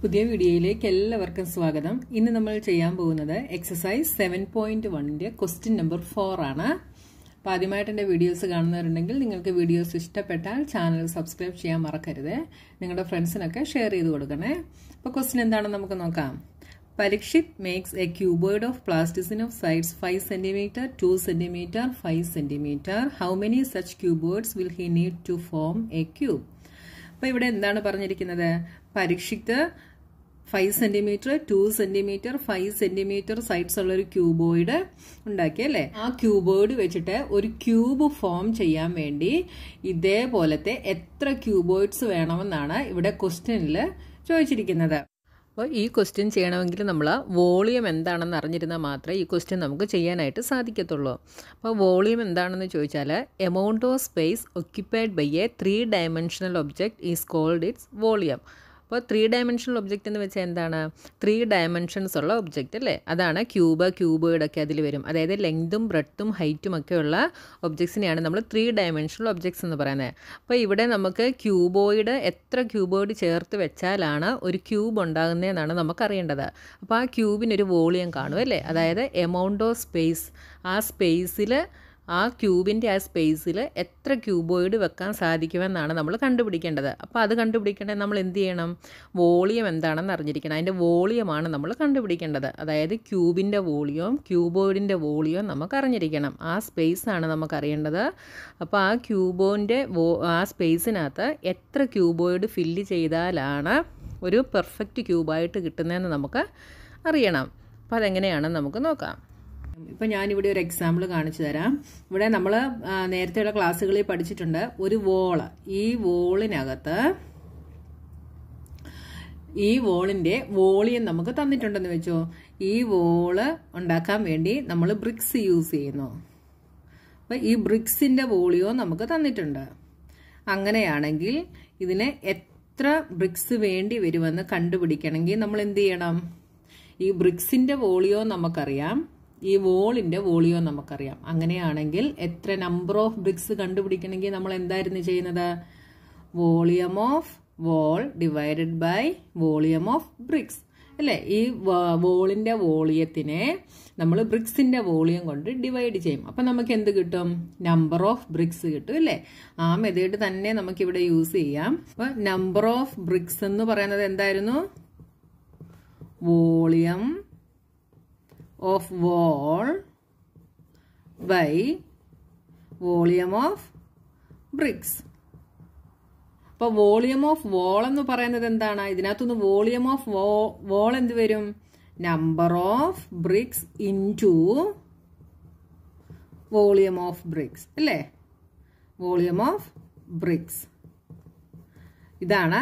പുതിയ വീഡിയോയിലേക്ക് എല്ലാവർക്കും സ്വാഗതം ഇന്ന് നമ്മൾ ചെയ്യാൻ പോകുന്നത് എക്സസൈസ് സെവൻ പോയിന്റ് വണ്ണിന്റെ ക്വസ്റ്റ്യൻ നമ്പർ ഫോർ ആണ് അപ്പൊ ആദ്യമായിട്ട് എന്റെ വീഡിയോസ് കാണുന്നവരുണ്ടെങ്കിൽ നിങ്ങൾക്ക് വീഡിയോസ് ഇഷ്ടപ്പെട്ടാൽ ചാനൽ സബ്സ്ക്രൈബ് ചെയ്യാൻ മറക്കരുത് നിങ്ങളുടെ ഫ്രണ്ട്സിനൊക്കെ ഷെയർ ചെയ്ത് കൊടുക്കണേ അപ്പോൾ ക്വസ്റ്റ്യൻ എന്താണെന്ന് നമുക്ക് നോക്കാം Parikshit makes a cuboid of plasticine of sides five cm, two cm, five cm. How many such cuboids will he need to form a cube അപ്പോൾ ഇവിടെ എന്താണ് പറഞ്ഞിരിക്കുന്നത് Parikshit five centimetre two centimetre five centimetre sides ഉള്ള ഒരു cuboid ഉണ്ടാക്കി അല്ലെ ആ cuboid വെച്ചിട്ട് ഒരു ക്യൂബ് ഫോം ചെയ്യാൻ വേണ്ടി ഇതേപോലത്തെ എത്ര ക്യൂബോയിഡ്സ് വേണമെന്നാണ് ഇവിടെ ക്വസ്റ്റ്യനിൽ ചോദിച്ചിരിക്കുന്നത് അപ്പോൾ ഈ ക്വസ്റ്റ്യൻ ചെയ്യണമെങ്കിൽ നമ്മൾ വോളിയം എന്താണെന്ന് അറിഞ്ഞിരുന്നാൽ മാത്രമേ ഈ ക്വസ്റ്റ്യൻ നമുക്ക് ചെയ്യാനായിട്ട് സാധിക്കത്തുള്ളൂ അപ്പോൾ വോളിയം എന്താണെന്ന് ചോദിച്ചാൽ amount of space occupied by a three dimensional object is called its volume അപ്പോൾ ത്രീ ഡയമെൻഷനൽ ഒബ്ജക്റ്റ് എന്ന് വെച്ചാൽ എന്താണ് ത്രീ ഡയമെൻഷൻസ് ഉള്ള ഒബ്ജക്റ്റ് അല്ലേ അതാണ് ക്യൂബ് ക്യൂബേഡൊക്കെ അതിൽ വരും അതായത് ലെങ്തും ബ്രെഡ്ത്തും ഹൈറ്റും ഒക്കെ ഉള്ള ഒബ്ജക്ട്സിനെയാണ് നമ്മൾ ത്രീ ഡയമെൻഷനൽ ഒബ്ജക്ട്സ് എന്ന് പറയുന്നത് അപ്പോൾ ഇവിടെ നമുക്ക് ക്യൂബോയിഡ് എത്ര ക്യൂബോയിഡ് ചേർത്ത് വെച്ചാലാണ് ഒരു ക്യൂബ് ഉണ്ടാകുന്നതെന്നാണ് നമുക്കറിയേണ്ടത് അപ്പോൾ ആ ക്യൂബിനൊരു വോളിയം കാണും അല്ലേ അതായത് എമൗണ്ട് ഓഫ് സ്പേസ് ആ സ്പേസിൽ ആ ക്യൂബിൻ്റെ ആ സ്പേസിൽ എത്ര ക്യൂബോയിഡ് വെക്കാൻ സാധിക്കുമെന്നാണ് നമ്മൾ കണ്ടുപിടിക്കേണ്ടത് അപ്പോൾ അത് കണ്ടുപിടിക്കേണ്ടത് നമ്മൾ എന്ത് ചെയ്യണം വോളിയം എന്താണെന്ന് അറിഞ്ഞിരിക്കണം അതിൻ്റെ വോളിയമാണ് നമ്മൾ കണ്ടുപിടിക്കേണ്ടത് അതായത് ക്യൂബിൻ്റെ വോളിയവും ക്യൂബോയിഡിൻ്റെ വോളിയവും നമുക്ക് അറിഞ്ഞിരിക്കണം ആ സ്പേസാണ് നമുക്ക് അറിയേണ്ടത് അപ്പോൾ ആ ക്യൂബോൻ്റെ ആ സ്പേസിനകത്ത് എത്ര ക്യൂബോയിഡ് ഫില്ല് ചെയ്താലാണ് ഒരു പെർഫെക്റ്റ് ക്യൂബായിട്ട് കിട്ടുന്നതെന്ന് നമുക്ക് അറിയണം അപ്പോൾ അതെങ്ങനെയാണെന്ന് നമുക്ക് നോക്കാം ഇപ്പം ഞാനിവിടെ ഒരു എക്സാമ്പിൾ കാണിച്ചു തരാം ഇവിടെ നമ്മൾ നേരത്തെയുള്ള ക്ലാസ്സുകളിൽ പഠിച്ചിട്ടുണ്ട് ഒരു വോള് ഈ വോളിനകത്ത് ഈ വോളിൻ്റെ വോളിയം നമുക്ക് തന്നിട്ടുണ്ടെന്ന് വെച്ചോ ഈ വോള് ഉണ്ടാക്കാൻ വേണ്ടി നമ്മൾ ബ്രിക്സ് യൂസ് ചെയ്യുന്നു അപ്പം ഈ ബ്രിക്സിൻ്റെ വോളിയോ നമുക്ക് തന്നിട്ടുണ്ട് അങ്ങനെയാണെങ്കിൽ ഇതിന് എത്ര ബ്രിക്സ് വേണ്ടി വരുമെന്ന് കണ്ടുപിടിക്കണമെങ്കിൽ നമ്മൾ എന്ത് ചെയ്യണം ഈ ബ്രിക്സിൻ്റെ വോളിയോ നമുക്കറിയാം ഈ വോളിന്റെ വോളിയം നമുക്കറിയാം അങ്ങനെയാണെങ്കിൽ എത്ര നമ്പർ ഓഫ് ബ്രിക്സ് കണ്ടുപിടിക്കണമെങ്കിൽ നമ്മൾ എന്തായിരുന്നു ചെയ്യുന്നത് volume of wall divided by volume of bricks അല്ലേ ഈ വോളിന്റെ വോളിയത്തിനെ നമ്മൾ ബ്രിക്സിന്റെ വോളിയം കൊണ്ട് ഡിവൈഡ് ചെയ്യും അപ്പം നമുക്ക് എന്ത് കിട്ടും നമ്പർ ഓഫ് ബ്രിക്സ് കിട്ടും അല്ലേ ആ മെതേഡ് തന്നെ നമുക്കിവിടെ യൂസ് ചെയ്യാം അപ്പൊ നമ്പർ ഓഫ് ബ്രിക്സ് എന്ന് പറയുന്നത് എന്തായിരുന്നു volume of wall by volume of bricks അപ്പോൾ വോളിയം ഓഫ് വോൾ എന്ന് പറയുന്നത് എന്താണ് ഇതിനകത്തുനിന്ന് വോളിയം ഓഫ് വോൾ എന്ത് വരും number of bricks into volume of bricks അല്ലേ വോളിയം ഓഫ് ബ്രിക്സ് ഇതാണ്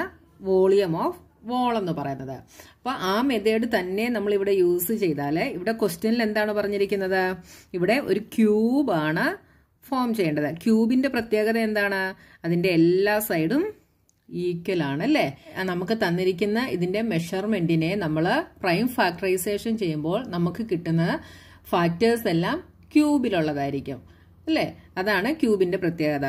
വോളിയം ഓഫ് വോൾ എന്ന് പറയുന്നത് അപ്പോൾ ആ മെത്തേഡ് തന്നെ നമ്മൾ ഇവിടെ യൂസ് ചെയ്താൽ ഇവിടെ ക്വസ്റ്റ്യനിൽ എന്താണ് പറഞ്ഞിരിക്കുന്നത് ഇവിടെ ഒരു ക്യൂബാണ് ഫോം ചെയ്യേണ്ടത് ക്യൂബിന്റെ പ്രത്യേകത എന്താണ് അതിന്റെ എല്ലാ സൈഡും ഈക്വൽ ആണ് അല്ലേ നമുക്ക് തന്നിരിക്കുന്ന ഇതിന്റെ മെഷർമെന്റിനെ നമ്മൾ പ്രൈം ഫാക്ടറൈസേഷൻ ചെയ്യുമ്പോൾ നമുക്ക് കിട്ടുന്ന ഫാക്ടേഴ്സ് എല്ലാം ക്യൂബിലുള്ളതായിരിക്കും അല്ലേ അതാണ് ക്യൂബിന്റെ പ്രത്യേകത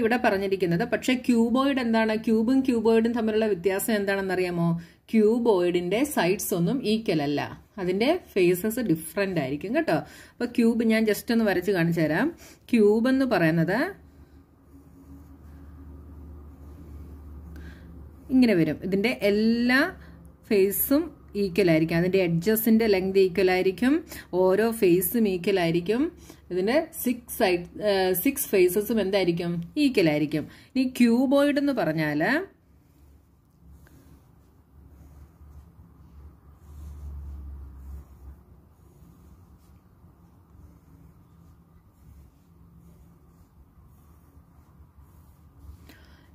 ഇവിടെ പറഞ്ഞിരിക്കുന്നത് പക്ഷെ ക്യൂബോയിഡ് എന്താണ് ക്യൂബും ക്യൂബോയിഡും തമ്മിലുള്ള വ്യത്യാസം എന്താണെന്നറിയാമോ ക്യൂബോയിഡിന്റെ സൈഡ്സ് ഒന്നും ഈക്വൽ അല്ല അതിന്റെ ഫേസസ് ഡിഫറെന്റ് ആയിരിക്കും കേട്ടോ അപ്പോൾ ക്യൂബ് ഞാൻ ജസ്റ്റ് ഒന്ന് വരച്ച് കാണിച്ചു തരാം ക്യൂബ് എന്ന് പറയുന്നത് ഇങ്ങനെ വരും ഇതിന്റെ എല്ലാ ഫേസും ഈക്വൽ ആയിരിക്കും അതിൻ്റെ എഡ്ജസിൻ്റെ ലെങ്ത് ഈക്വൽ ആയിരിക്കും ഓരോ ഫേസും ഈക്വൽ ആയിരിക്കും ഇതിൻ്റെ സിക്സ് സൈഡ് സിക്സ് ഫേസസും എന്തായിരിക്കും ഈക്വൽ ആയിരിക്കും ഇനി ക്യൂബോയിഡ് എന്ന് പറഞ്ഞാൽ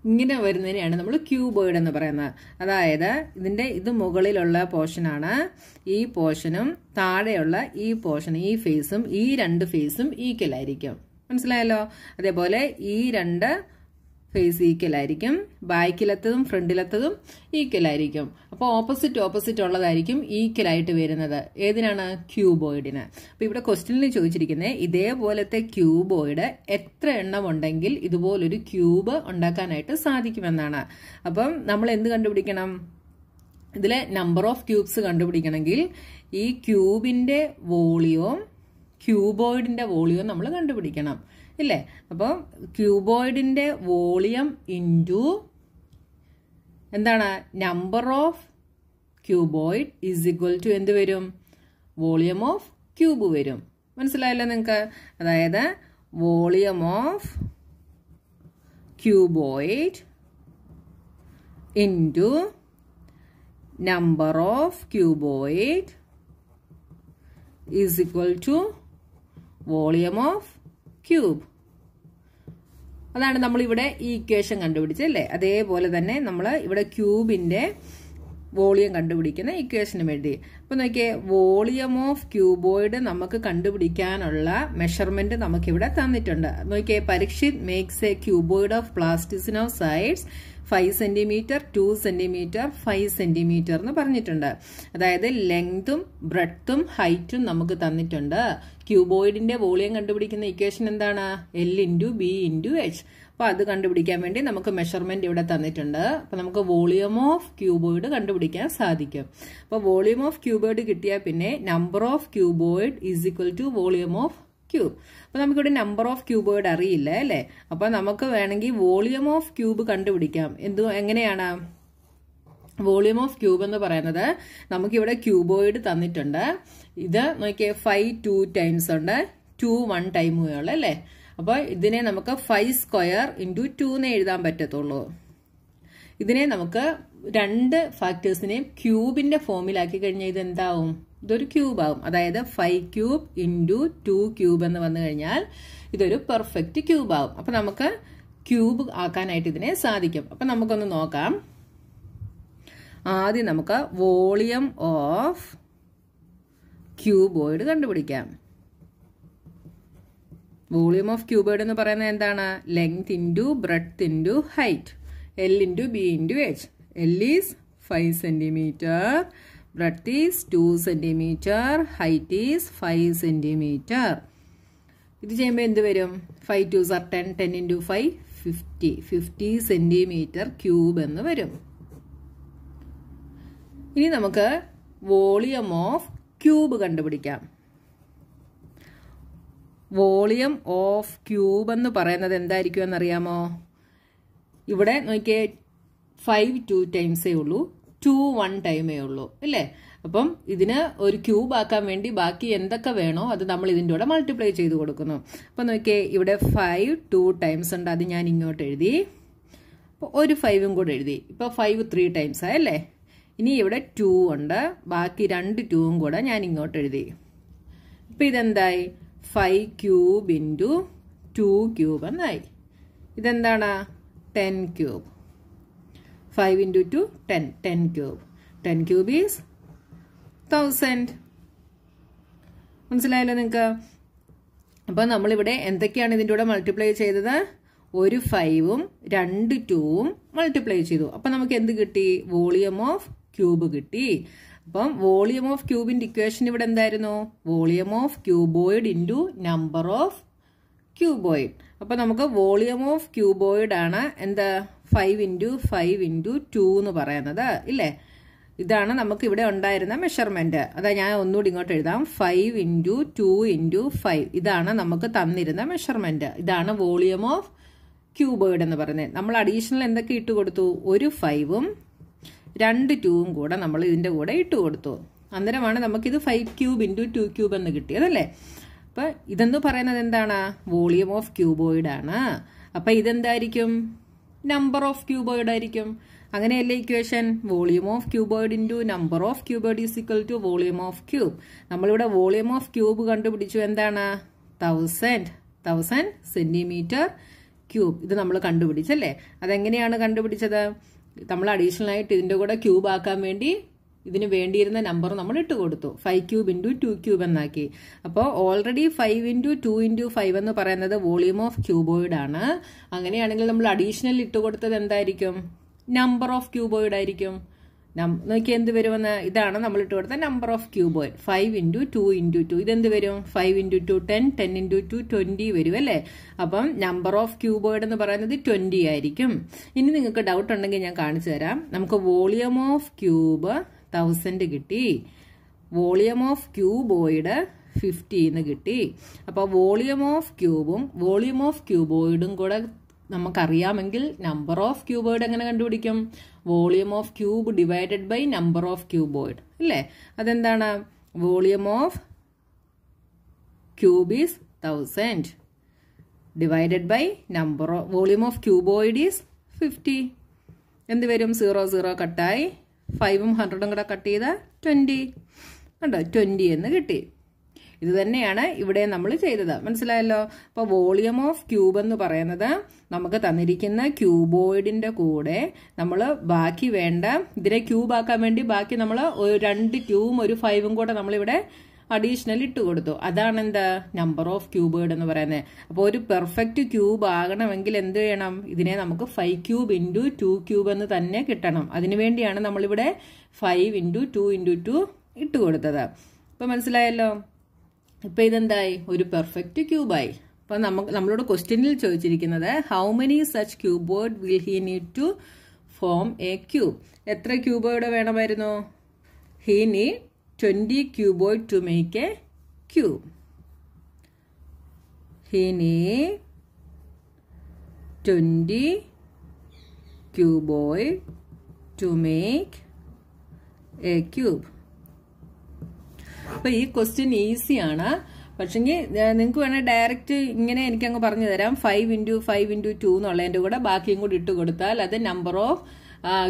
ഇങ്ങനെ വരുന്നതിനെയാണ് നമ്മൾ ക്യൂബോയിഡ് എന്ന് പറയുന്നത് അതായത് ഇതിൻ്റെ ഇത് മുകളിലുള്ള പോർഷനാണ് ഈ പോർഷനും താഴെയുള്ള ഈ പോർഷൻ ഈ ഫേസും ഈ രണ്ട് ഫേസും ഈക്വൽ ആയിരിക്കും മനസ്സിലായല്ലോ അതേപോലെ ഈ രണ്ട് ഫേസ് ഈക്വൽ ആയിരിക്കും ബാക്കിലത്തതും ഫ്രണ്ടിലത്തതും ഈക്വൽ ആയിരിക്കും അപ്പോൾ ഓപ്പോസിറ്റ് ഓപ്പോസിറ്റ് ഉള്ളതായിരിക്കും ഈക്വൽ ആയിട്ട് വരുന്നത് ഏതിനാണ് ക്യൂബോയിഡിന് അപ്പോൾ ഇവിടെ ക്വസ്റ്റ്യനിൽ ചോദിച്ചിരിക്കുന്നത് ഇതേപോലത്തെ ക്യൂബോയിഡ് എത്ര എണ്ണം ഉണ്ടെങ്കിൽ ഇതുപോലൊരു ക്യൂബ് ഉണ്ടാക്കാനായിട്ട് സാധിക്കുമെന്നാണ് അപ്പം നമ്മൾ എന്ത് കണ്ടുപിടിക്കണം ഇതിലെ നമ്പർ ഓഫ് ക്യൂബ്സ് കണ്ടുപിടിക്കണമെങ്കിൽ ഈ ക്യൂബിൻ്റെ വോളിയോ ക്യൂബോയിഡിൻ്റെ വോളിയോ നമ്മൾ കണ്ടുപിടിക്കണം ഇല്ലേ അപ്പം ക്യൂബോയിഡിൻ്റെ വോളിയം ഇൻറ്റു എന്താണ് number of cuboid is equal to എന്ത് വരും വോളിയം ഓഫ് ക്യൂബ് വരും മനസ്സിലായല്ലോ നിങ്ങൾക്ക് അതായത് volume of cuboid into number of cuboid is equal to volume of cube അതാണ് നമ്മൾ ഇവിടെ ഈ ഇക്വേഷൻ കണ്ടുപിടിച്ചത് അല്ലേ അതേപോലെ തന്നെ നമ്മൾ ഇവിടെ ക്യൂബിന്റെ വോളിയം കണ്ടുപിടിക്കുന്ന ഇക്വേഷന് വേണ്ടി അപ്പോൾ നോക്കിയേ വോളിയം ഓഫ് ക്യൂബോയിഡ് നമുക്ക് കണ്ടുപിടിക്കാനുള്ള മെഷർമെന്റ് നമുക്കിവിടെ തന്നിട്ടുണ്ട് നോക്കിയേ Parikshit makes a cuboid of of sides five centimetre two centimetre five centimetre എന്ന് പറഞ്ഞിട്ടുണ്ട് അതായത് ലെങ്തും ബ്രെഡ്ത്തും ഹൈറ്റും നമുക്ക് തന്നിട്ടുണ്ട് ക്യൂബോയിഡിന്റെ വോളിയം കണ്ടുപിടിക്കുന്ന ഇക്വേഷൻ എന്താണ് L into B into H അപ്പോൾ അത് കണ്ടുപിടിക്കാൻ വേണ്ടി നമുക്ക് മെഷർമെന്റ് ഇവിടെ തന്നിട്ടുണ്ട് അപ്പോൾ നമുക്ക് വോളിയം ഓഫ് ക്യൂബോയിഡ് കണ്ടുപിടിക്കാൻ സാധിക്കും അപ്പോൾ വോളിയം ഓഫ് ക്യൂബോയിഡ് കിട്ടിയാൽ പിന്നെ number of cuboid is equal to volume of cube അപ്പോൾ നമുക്കിവിടെ നമ്പർ ഓഫ് ക്യൂബോയിഡ് അറിയില്ല അല്ലേ അപ്പോൾ നമുക്ക് വേണമെങ്കിൽ വോളിയം ഓഫ് ക്യൂബ് കണ്ടുപിടിക്കാം എന്തു എങ്ങനെയാണ് വോളിയം ഓഫ് ക്യൂബ് എന്ന് പറയുന്നത് നമുക്കിവിടെ ക്യൂബോയിഡ് തന്നിട്ടുണ്ട് ഇത് നോക്കിയാൽ ഫൈവ് ടു ടൈംസ് ഉണ്ട് ടു വൺ ടൈം ഉള്ളു അല്ലേ അപ്പോൾ ഇതിനെ നമുക്ക് ഫൈവ് സ്ക്വയർ ഇൻറ്റു ടു എന്ന് എഴുതാൻ പറ്റത്തുള്ളൂ ഇതിനെ നമുക്ക് രണ്ട് ഫാക്ടേഴ്സിനെയും ക്യൂബിന്റെ ഫോമിലാക്കി കഴിഞ്ഞാൽ ഇത് എന്താവും ഇതൊരു ക്യൂബാവും അതായത് five cube into two cube എന്ന് വന്നു കഴിഞ്ഞാൽ ഇതൊരു പെർഫെക്റ്റ് ക്യൂബാവും അപ്പം നമുക്ക് ക്യൂബ് ആക്കാനായിട്ട് ഇതിനെ സാധിക്കും അപ്പം നമുക്കൊന്ന് നോക്കാം ആദ്യം നമുക്ക് വോളിയം ഓഫ് ക്യൂബോയിഡ് കണ്ടുപിടിക്കാം വോളിയം ഓഫ് ക്യൂബോയിഡ് എന്ന് പറയുന്നത് എന്താണ് length into breadth into height L into B into H L is five centimetre breadth is two centimetre height is five centimetre ഇത് ചെയ്യുമ്പോൾ എന്ത് വരും five two sir ten ten into five fifty fifty centimetre cube എന്ന് വരും ഇനി നമുക്ക് volume of cube കണ്ടുപിടിക്കാം volume of cube എന്ന് പറയുന്നത് എന്തായിരിക്കും എന്നറിയാമോ ഇവിടെ നോക്കിയേ ഫൈവ് ടു ടൈംസേ ഉള്ളൂ ടു വൺ ടൈമേ ഉള്ളൂ അല്ലേ അപ്പം ഇതിന് ഒരു ക്യൂബ് ആക്കാൻ വേണ്ടി ബാക്കി എന്തൊക്കെ വേണോ അത് നമ്മൾ ഇതിൻ്റെ കൂടെ മൾട്ടിപ്ലൈ ചെയ്ത് കൊടുക്കുന്നു അപ്പം നോക്കിയേ ഇവിടെ ഫൈവ് ടു ടൈംസ് ഉണ്ട് അത് ഞാൻ ഇങ്ങോട്ട് എഴുതി അപ്പോൾ ഒരു ഫൈവും കൂടെ എഴുതി ഇപ്പോൾ ഫൈവ് ത്രീ ടൈംസ് ആയല്ലേ ഇനി ഇവിടെ ടു ഉണ്ട് ബാക്കി രണ്ട് ടൂവും കൂടെ ഞാൻ ഇങ്ങോട്ട് എഴുതി ഇപ്പം ഇതെന്തായി five cube into two cube എന്നായി ഇതെന്താണ് ten cube five into two ten ten cube ten cube is thousand മനസ്സിലായല്ലോ നിങ്ങൾക്ക് അപ്പോൾ നമ്മളിവിടെ എന്തൊക്കെയാണ് ഇതിൻ്റെ കൂടെ മൾട്ടിപ്ലൈ ചെയ്തത് ഒരു ഫൈവും രണ്ട് ടൂവും മൾട്ടിപ്ലൈ ചെയ്തു അപ്പോൾ നമുക്ക് എന്ത് കിട്ടി വോളിയം ഓഫ് ക്യൂബ് കിട്ടി അപ്പം വോളിയം ഓഫ് ക്യൂബിന്റെ ഇക്വേഷൻ ഇവിടെ എന്തായിരുന്നു volume of cuboid into number of cuboid അപ്പം നമുക്ക് വോളിയം ഓഫ് ക്യൂബോയിഡ് ആണ് എന്താ five into five into two എന്ന് പറയുന്നത് ഇല്ലേ ഇതാണ് നമുക്ക് ഇവിടെ ഉണ്ടായിരുന്ന മെഷർമെന്റ് അതാ ഞാൻ ഒന്നുകൂടി ഇങ്ങോട്ട് എഴുതാം five into two into five ഇതാണ് നമുക്ക് തന്നിരുന്ന മെഷർമെന്റ് ഇതാണ് വോളിയം ഓഫ് ക്യൂബോയിഡ് എന്ന് പറയുന്നത് നമ്മൾ അഡീഷണൽ എന്തൊക്കെ ഇട്ട് കൊടുത്തു ഒരു ഫൈവും രണ്ട് ടൂവും കൂടെ നമ്മൾ ഇതിൻ്റെ കൂടെ ഇട്ട് കൊടുത്തു അന്നേരമാണ് നമുക്കിത് five cube into two cube എന്ന് കിട്ടിയതല്ലേ അപ്പോൾ ഇതെന്ന് പറയുന്നത് എന്താണ് വോളിയം ഓഫ് ക്യൂബോയിഡ് ആണ് അപ്പോൾ ഇതെന്തായിരിക്കും നമ്പർ ഓഫ് ക്യൂബോയിഡ് ആയിരിക്കും അങ്ങനെയല്ലേ equation volume of cuboid into number of cuboid is equal to volume of cube നമ്മളിവിടെ വോളിയം ഓഫ് ക്യൂബ് കണ്ടുപിടിച്ചു എന്താണ് തൗസൻഡ് തൗസൻഡ് സെൻറ്റിമീറ്റർ ക്യൂബ് ഇത് നമ്മൾ കണ്ടുപിടിച്ചല്ലേ അതെങ്ങനെയാണ് കണ്ടുപിടിച്ചത് നമ്മൾ അഡീഷണൽ ആയിട്ട് ഇതിൻ്റെ കൂടെ ക്യൂബ് ആക്കാൻ വേണ്ടി ഇതിന് വേണ്ടിയിരുന്ന നമ്പർ നമ്മൾ ഇട്ട് കൊടുത്തു five cube into two cube എന്നാക്കി അപ്പോൾ already five into two into five എന്ന് പറയുന്നത് വോളിയൂം ഓഫ് ക്യൂബോയിഡ് ആണ് അങ്ങനെയാണെങ്കിൽ നമ്മൾ അഡീഷണൽ ഇട്ട് കൊടുത്തത് എന്തായിരിക്കും നമ്പർ ഓഫ് ക്യൂബോയിഡ് ആയിരിക്കും നോക്കി എന്ത് വരുമെന്ന് ഇതാണ് നമ്മൾ ഇട്ട് കൊടുത്ത number of cuboid five into two into two ഇതെന്ത് വരും five into two ten ten into two twenty വരും അല്ലേ അപ്പം നമ്പർ ഓഫ് ക്യൂബോയിഡ് എന്ന് പറയുന്നത് ട്വൻറ്റി ആയിരിക്കും ഇനി നിങ്ങൾക്ക് ഡൗട്ട് ഉണ്ടെങ്കിൽ ഞാൻ കാണിച്ചു തരാം നമുക്ക് വോളിയം ഓഫ് ക്യൂബ് തൗസൻഡ് കിട്ടി വോളിയം ഓഫ് ക്യൂബോയിഡ് ഓയിഡ് ഫിഫ്റ്റിന്ന് കിട്ടി അപ്പോൾ വോളിയം ഓഫ് ക്യൂബും വോളിയം ഓഫ് ക്യൂബോയിഡും കൂടെ നമുക്കറിയാമെങ്കിൽ നമ്പർ ഓഫ് ക്യൂബോയിഡ് എങ്ങനെ കണ്ടുപിടിക്കും volume of cube divided by number of cuboid അല്ലേ അതെന്താണ് volume of cube is thousand divided by number volume of cuboid is fifty എന്ത് വരും സീറോ സീറോ കട്ടായി ഫൈവും ഹൺഡ്രഡും കൂടെ കട്ട് ചെയ്താൽ ട്വൻറ്റി കണ്ടോ ട്വൻറ്റി എന്ന് കിട്ടി ഇത് തന്നെയാണ് ഇവിടെ നമ്മൾ ചെയ്തത് മനസ്സിലായല്ലോ അപ്പോൾ വോളിയം ഓഫ് ക്യൂബ് എന്ന് പറയുന്നത് നമുക്ക് തന്നിരിക്കുന്ന ക്യൂബോയിഡിൻ്റെ കൂടെ നമ്മൾ ബാക്കി വേണ്ട ഇതിനെ ക്യൂബാക്കാൻ വേണ്ടി ബാക്കി നമ്മൾ രണ്ട് ക്യൂബും ഒരു ഫൈവും കൂടെ നമ്മളിവിടെ അഡീഷണൽ ഇട്ട് കൊടുത്തു അതാണ് എന്താ നമ്പർ ഓഫ് ക്യൂബേഡ് എന്ന് പറയുന്നത് അപ്പോൾ ഒരു പെർഫെക്റ്റ് ക്യൂബ് ആകണമെങ്കിൽ എന്ത് ചെയ്യണം ഇതിനെ നമുക്ക് five cube into two cube എന്ന് തന്നെ കിട്ടണം അതിനുവേണ്ടിയാണ് നമ്മളിവിടെ five into two into two ഇട്ട് കൊടുത്തത് അപ്പോൾ മനസ്സിലായല്ലോ ഇപ്പോൾ ഇതെന്തായി ഒരു പെർഫെക്റ്റ് ക്യൂബായി അപ്പോൾ നമുക്ക് നമ്മളോട് ക്വസ്റ്റ്യനിൽ ചോദിച്ചിരിക്കുന്നത് how many such cuboid will he need to form a cube എത്ര ക്യൂബേർഡ് വേണമായിരുന്നു he need twenty cuboid to make a cube he need twenty cuboid to make a cube അപ്പൊ ഈ ക്വസ്റ്റ്യൻ ഈസിയാണ് പക്ഷെങ്കിൽ നിങ്ങൾക്ക് വേണേൽ ഡയറക്റ്റ് ഇങ്ങനെ എനിക്കങ്ങ് പറഞ്ഞു തരാം five into five into two എന്നുള്ളതിൻ്റെ കൂടെ ബാക്കിയും കൂടി ഇട്ട് കൊടുത്താൽ അത് നമ്പർ ഓഫ്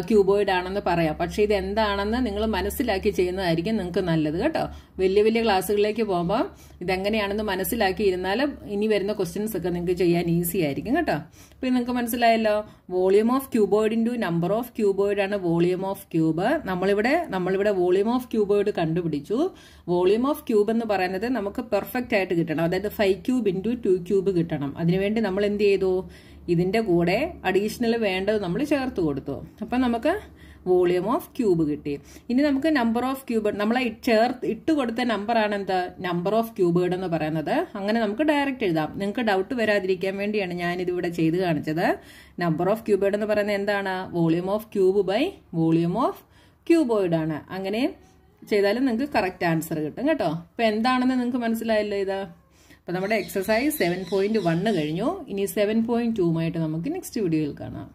ക്യൂബോയിഡ് ആണെന്ന് പറയാം പക്ഷേ ഇത് എന്താണെന്ന് നിങ്ങൾ മനസ്സിലാക്കി ചെയ്യുന്നതായിരിക്കും നിങ്ങൾക്ക് നല്ലത് കേട്ടോ വലിയ വലിയ ക്ലാസ്സുകളിലേക്ക് പോകുമ്പോൾ ഇതെങ്ങനെയാണെന്ന് മനസ്സിലാക്കി ഇരുന്നാൽ ഇനി വരുന്ന ക്വസ്റ്റ്യൻസ് ഒക്കെ നിങ്ങൾക്ക് ചെയ്യാൻ ഈസി ആയിരിക്കും കേട്ടോ അപ്പോൾ നിങ്ങൾക്ക് മനസ്സിലായല്ലോ volume of cuboid into number of cuboid ആണ് വോളിയം ഓഫ് ക്യൂബ് നമ്മളിവിടെ നമ്മളിവിടെ വോളിയം ഓഫ് ക്യൂബോയിഡ് കണ്ടുപിടിച്ചു വോളിയം ഓഫ് ക്യൂബ് എന്ന് പറയുന്നത് നമുക്ക് പെർഫെക്റ്റ് ആയിട്ട് കിട്ടണം അതായത് five cube into two cube കിട്ടണം അതിനുവേണ്ടി നമ്മൾ എന്ത് ചെയ്തു ഇതിൻ്റെ കൂടെ അഡീഷണൽ വേണ്ടത് നമ്മൾ ചേർത്ത് കൊടുത്തു അപ്പം നമുക്ക് വോളിയം ഓഫ് ക്യൂബ് കിട്ടി ഇനി നമുക്ക് നമ്പർ ഓഫ് ക്യൂബ് നമ്മൾ ചേർത്ത് ഇട്ട് കൊടുത്ത നമ്പറാണ് എന്ത് നമ്പർ ഓഫ് ക്യൂബുകൾ എന്ന് പറയുന്നത് അങ്ങനെ നമുക്ക് ഡയറക്റ്റ് എഴുതാം നിങ്ങൾക്ക് ഡൗട്ട് വരാതിരിക്കാൻ വേണ്ടിയാണ് ഞാനിത് ഇവിടെ ചെയ്ത് കാണിച്ചത് നമ്പർ ഓഫ് ക്യൂബേഡ് എന്ന് പറയുന്നത് എന്താണ് volume of cube by volume of cuboid ആണ് അങ്ങനെ ചെയ്താലും നിങ്ങൾക്ക് കറക്റ്റ് ആൻസർ കിട്ടും കേട്ടോ അപ്പം എന്താണെന്ന് നിങ്ങൾക്ക് മനസ്സിലായല്ലോ ഇത് അപ്പോൾ നമ്മുടെ എക്സസൈസ് സെവൻ പോയിൻറ്റ് വണ്ണ് കഴിഞ്ഞു ഇനി സെവൻ പോയിൻറ്റ് ടുമായിട്ട് നമുക്ക് നെക്സ്റ്റ് വീഡിയോയിൽ കാണാം